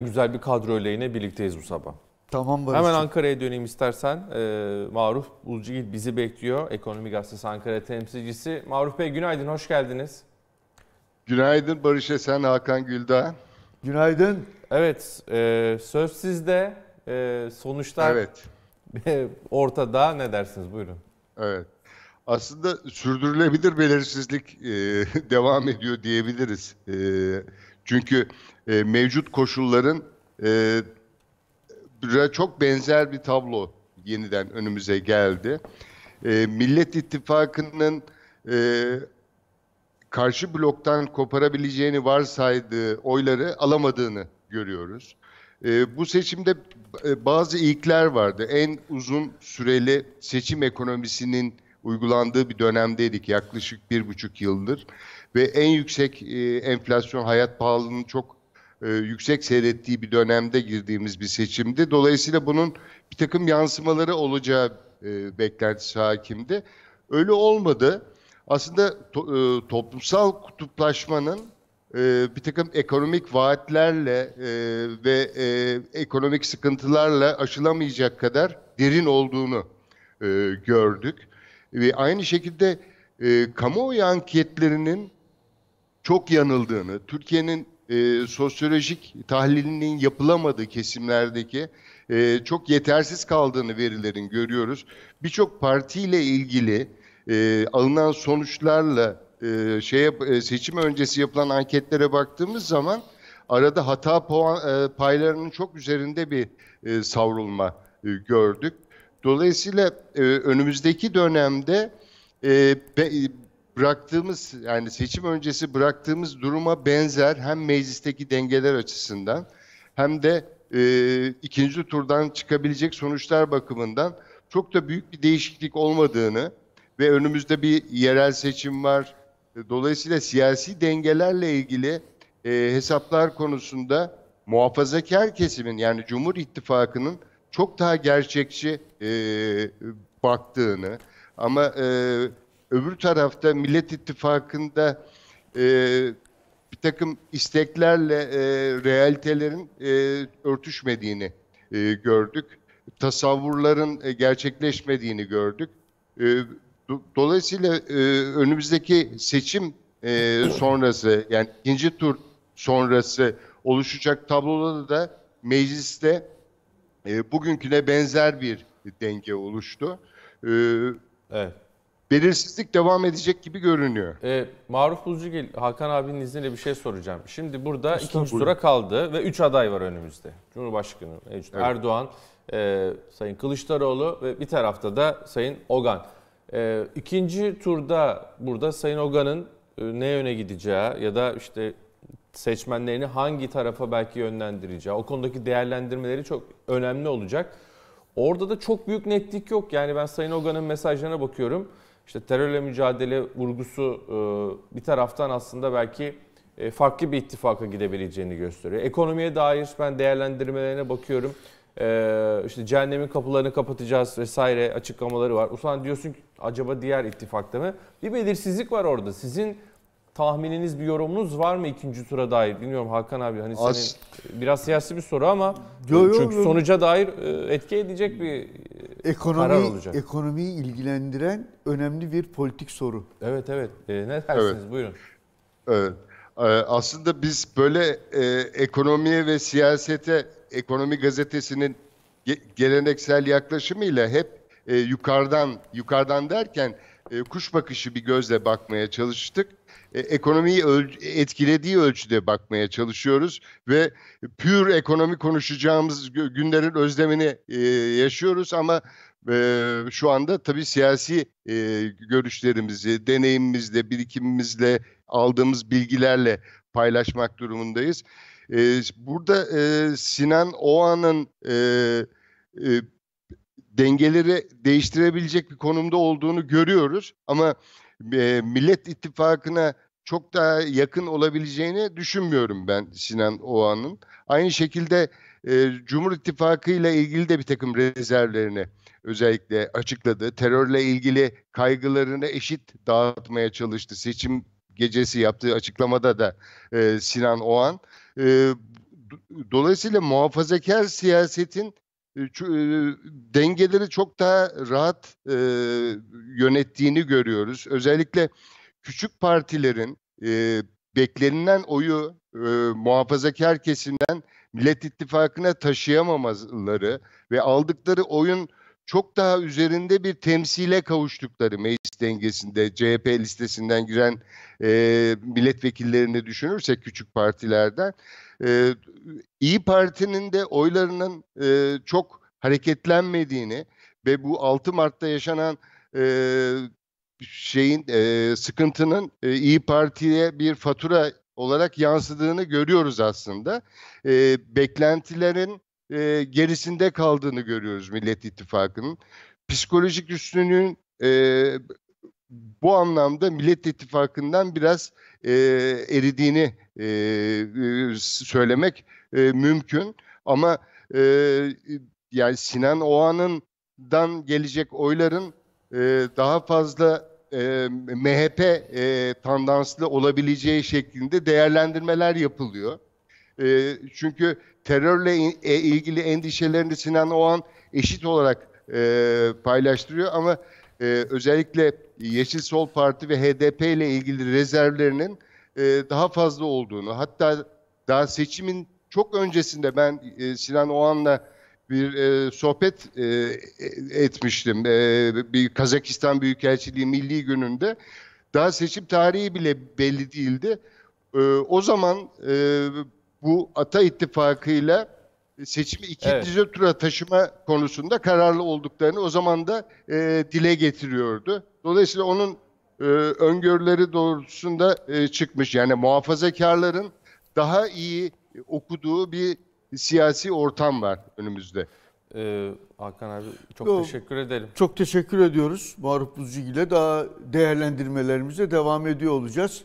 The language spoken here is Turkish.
güzel bir kadro yine birlikteyiz bu sabah. Tamam Barış. Hemen Ankara'ya döneyim istersen. Ee, Maruf Bulcigil bizi bekliyor. Ekonomi Gazetesi Ankara temsilcisi. Maruf Bey günaydın, hoş geldiniz. Günaydın Barış Esen, Hakan Güldağ. Günaydın. Evet, e, söz sizde. E, sonuçlar evet. ortada. Ne dersiniz? Buyurun. Evet aslında sürdürülebilir belirsizlik e, devam ediyor diyebiliriz. E, çünkü e, mevcut koşulların e, çok benzer bir tablo yeniden önümüze geldi. E, Millet İttifakı'nın e, karşı bloktan koparabileceğini varsaydığı oyları alamadığını görüyoruz. E, bu seçimde e, bazı ilkler vardı. En uzun süreli seçim ekonomisinin uygulandığı bir dönemdeydik yaklaşık bir buçuk yıldır. Ve en yüksek e, enflasyon hayat pahalılığının çok e, yüksek seyrettiği bir dönemde girdiğimiz bir seçimdi. Dolayısıyla bunun bir takım yansımaları olacağı e, beklentisi hakimdi. Öyle olmadı. Aslında to, e, toplumsal kutuplaşmanın e, bir takım ekonomik vaatlerle e, ve e, ekonomik sıkıntılarla aşılamayacak kadar derin olduğunu e, gördük. Ve aynı şekilde e, kamuoyu anketlerinin çok yanıldığını, Türkiye'nin e, sosyolojik tahlilinin yapılamadığı kesimlerdeki e, çok yetersiz kaldığını verilerin görüyoruz. Birçok partiyle ilgili e, alınan sonuçlarla e, şey e, seçim öncesi yapılan anketlere baktığımız zaman arada hata puan, e, paylarının çok üzerinde bir e, savrulma e, gördük. Dolayısıyla e, önümüzdeki dönemde e, be, bıraktığımız yani seçim öncesi bıraktığımız duruma benzer hem meclisteki dengeler açısından hem de e, ikinci turdan çıkabilecek sonuçlar bakımından çok da büyük bir değişiklik olmadığını ve önümüzde bir yerel seçim var. E, dolayısıyla siyasi dengelerle ilgili e, hesaplar konusunda muhafazakar kesimin yani Cumhur İttifakı'nın çok daha gerçekçi e, baktığını ama e, öbür tarafta Millet İttifakı'nda e, bir takım isteklerle e, realitelerin e, örtüşmediğini e, gördük. Tasavvurların e, gerçekleşmediğini gördük. E, do, dolayısıyla e, önümüzdeki seçim e, sonrası yani ikinci tur sonrası oluşacak tabloda da mecliste e, bugünküne benzer bir denge oluştu. E, evet. Belirsizlik devam edecek gibi görünüyor. E, Maruf Bulcugil, Hakan abinin izniyle bir şey soracağım. Şimdi burada ikinci tura kaldı ve üç aday var önümüzde. Cumhurbaşkanı mevcut evet. Erdoğan, e, Sayın Kılıçdaroğlu ve bir tarafta da Sayın Ogan. E, ikinci turda burada Sayın Ogan'ın e, ne yöne gideceği ya da işte seçmenlerini hangi tarafa belki yönlendireceği, o konudaki değerlendirmeleri çok önemli olacak. Orada da çok büyük netlik yok. Yani ben Sayın Oga'nın mesajlarına bakıyorum. İşte terörle mücadele vurgusu e, bir taraftan aslında belki e, farklı bir ittifaka gidebileceğini gösteriyor. Ekonomiye dair ben değerlendirmelerine bakıyorum. E, işte cehennemin kapılarını kapatacağız vesaire açıklamaları var. Ulan diyorsun ki acaba diğer ittifakta mı? Bir belirsizlik var orada. Sizin tahmininiz, bir yorumunuz var mı ikinci tura dair? Bilmiyorum Hakan abi hani senin As... biraz siyasi bir soru ama yo, yo, çünkü yo. sonuca dair e, etki edecek bir e, ekonomi, karar olacak. Ekonomiyi ilgilendiren önemli bir politik soru. Evet evet. E, ne dersiniz? Evet. Buyurun. Evet. E, aslında biz böyle e, ekonomiye ve siyasete ekonomi gazetesinin geleneksel yaklaşımıyla hep e, yukarıdan yukarıdan derken e, kuş bakışı bir gözle bakmaya çalıştık e, ekonomiyi öl- etkilediği ölçüde bakmaya çalışıyoruz ve pür ekonomi konuşacağımız günlerin özlemini e, yaşıyoruz ama e, şu anda tabii siyasi e, görüşlerimizi, deneyimimizle, birikimimizle, aldığımız bilgilerle paylaşmak durumundayız. E, burada e, Sinan Oğan'ın e, e, dengeleri değiştirebilecek bir konumda olduğunu görüyoruz ama e, Millet İttifakı'na çok daha yakın olabileceğini düşünmüyorum ben Sinan Oğan'ın. Aynı şekilde e, Cumhur İttifakı ile ilgili de bir takım rezervlerini özellikle açıkladı. Terörle ilgili kaygılarını eşit dağıtmaya çalıştı. Seçim gecesi yaptığı açıklamada da e, Sinan Oğan. E, dolayısıyla muhafazakar siyasetin dengeleri çok daha rahat e, yönettiğini görüyoruz. Özellikle küçük partilerin e, beklenilen oyu e, muhafazakar kesimden Millet İttifakı'na taşıyamamaları ve aldıkları oyun çok daha üzerinde bir temsile kavuştukları meclis dengesinde CHP listesinden giren e, milletvekillerini düşünürsek küçük partilerden e, İyi Parti'nin de oylarının e, çok hareketlenmediğini ve bu 6 Mart'ta yaşanan e, şeyin e, sıkıntının e, İyi Parti'ye bir fatura olarak yansıdığını görüyoruz aslında. E, beklentilerin e, gerisinde kaldığını görüyoruz Millet İttifakı'nın. Psikolojik üstünlüğün e, bu anlamda Millet İttifakı'ndan biraz e, eridiğini e, e söylemek e, mümkün. Ama e, yani Sinan Oğan'ından gelecek oyların e, daha fazla e, MHP e, tandanslı olabileceği şeklinde değerlendirmeler yapılıyor. E, çünkü terörle in, e, ilgili endişelerini Sinan Oğan eşit olarak e, paylaştırıyor ama e, özellikle Yeşil Sol Parti ve HDP ile ilgili rezervlerinin e, daha fazla olduğunu hatta daha seçimin çok öncesinde ben e, Sinan Oğan'la bir e, sohbet e, e etmiştim e, bir Kazakistan Büyükelçiliği Milli Günü'nde. Daha seçim tarihi bile belli değildi. E, o zaman e, Ata İttifakı ile seçimi ikinci evet. tura taşıma konusunda kararlı olduklarını o zaman da e, dile getiriyordu. Dolayısıyla onun e, öngörüleri doğrultusunda e, çıkmış. Yani muhafazakarların daha iyi okuduğu bir siyasi ortam var önümüzde. Ee, Hakan abi çok Yo, teşekkür edelim. Çok teşekkür ediyoruz. Maruf Buzcu ile daha değerlendirmelerimize devam ediyor olacağız.